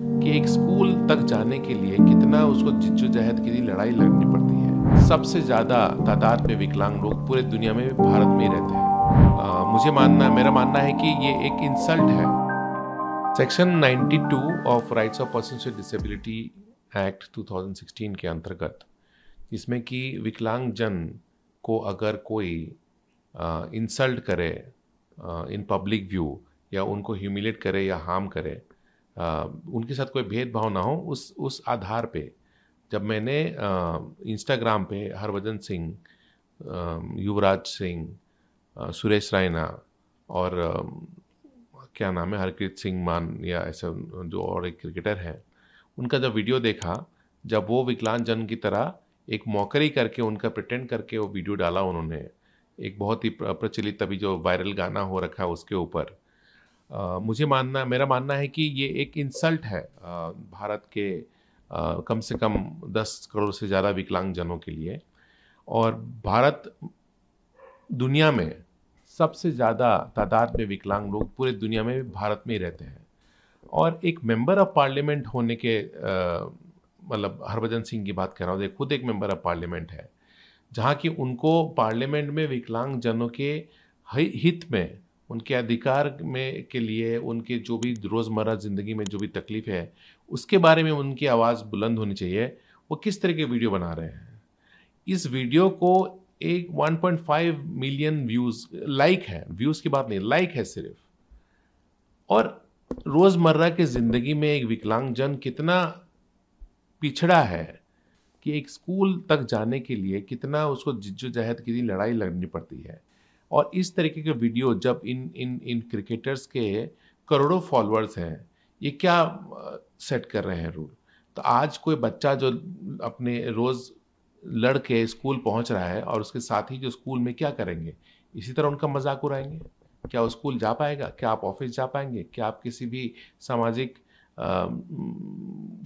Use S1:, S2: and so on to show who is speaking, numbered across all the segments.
S1: कि एक स्कूल तक जाने के लिए कितना उसको जिज्जोजहद की लड़ाई लड़नी पड़ती है सबसे ज़्यादा तादाद में विकलांग लोग पूरे दुनिया में भारत में ही रहते हैं मुझे मानना मेरा मानना है कि ये एक इंसल्ट है section 92 of rights of person with disability act 2016 के अंतर्गत इसमें कि विकलांग जन को अगर कोई इंसल्ट करे इन पब्लिक व्यू या उनको ह्यूमिलेट करे या हार्म करे उनके साथ कोई भेदभाव ना हो उस उस आधार पे जब मैंने इंस्टाग्राम पे हरभजन सिंह युवराज सिंह सुरेश रायना और क्या नाम है हरकृत सिंह मान या ऐसा जो और एक क्रिकेटर हैं उनका जब वीडियो देखा जब वो विकलांग जन की तरह एक मौकरी करके उनका प्रटेंड करके वो वीडियो डाला उन्होंने एक बहुत ही प्रचलित अभी जो वायरल गाना हो रखा है उसके ऊपर आ, मुझे मानना मेरा मानना है कि ये एक इंसल्ट है आ, भारत के आ, कम से कम दस करोड़ से ज़्यादा विकलांग जनों के लिए और भारत दुनिया में सबसे ज़्यादा तादाद में विकलांग लोग पूरे दुनिया में भारत में ही रहते हैं और एक मेंबर ऑफ पार्लियामेंट होने के मतलब हरभजन सिंह की बात कर रहा हूँ खुद एक मेंबर ऑफ पार्लियामेंट है जहाँ कि उनको पार्लियामेंट में विकलांग जनों के हित में उनके अधिकार में के लिए उनके जो भी रोज़मर्रा ज़िंदगी में जो भी तकलीफ़ है उसके बारे में उनकी आवाज़ बुलंद होनी चाहिए वो किस तरह के वीडियो बना रहे हैं इस वीडियो को एक 1.5 मिलियन व्यूज़ लाइक है व्यूज़ की बात नहीं लाइक है सिर्फ और रोज़मर्रा के ज़िंदगी में एक विकलांग जन कितना पिछड़ा है कि एक स्कूल तक जाने के लिए कितना उसको जिज्जो जहद की लड़ाई लड़नी पड़ती है और इस तरीके के वीडियो जब इन इन इन क्रिकेटर्स के करोड़ों फॉलोअर्स हैं ये क्या सेट कर रहे हैं रूल तो आज कोई बच्चा जो अपने रोज़ लड़ के स्कूल पहुंच रहा है और उसके साथ ही जो स्कूल में क्या करेंगे इसी तरह उनका मजाक उड़ाएंगे क्या वो स्कूल जा पाएगा क्या आप ऑफिस जा पाएंगे क्या आप किसी भी सामाजिक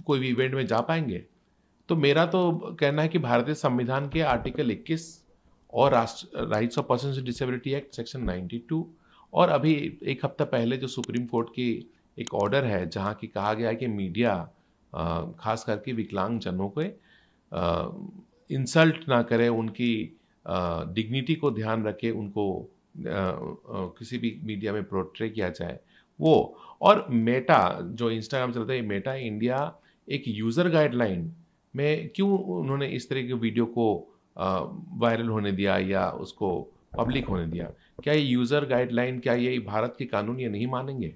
S1: कोई भी इवेंट में जा पाएंगे तो मेरा तो कहना है कि भारतीय संविधान के आर्टिकल 21 और राष्ट्र rights of person with disability act section ninety two और अभी एक हफ्ता पहले जो सुप्रीम कोर्ट की एक ऑर्डर है जहाँ की कहा गया है कि मीडिया खास करके विकलांग जनों को इंसल्ट ना करे उनकी डिग्निटी को ध्यान रखे उनको किसी भी मीडिया में प्रोट्रे किया जाए वो और मेटा जो इंस्टाग्राम चलता है मेटा इंडिया एक यूज़र गाइडलाइन में क्यों उन्होंने इस तरह के वीडियो को वायरल होने दिया या उसको पब्लिक होने दिया क्या ये यूज़र गाइडलाइन क्या ये भारत के कानून ये नहीं मानेंगे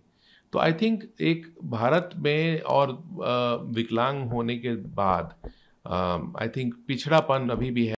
S1: तो आई थिंक एक भारत में और विकलांग होने के बाद आई थिंक पिछड़ापन अभी भी है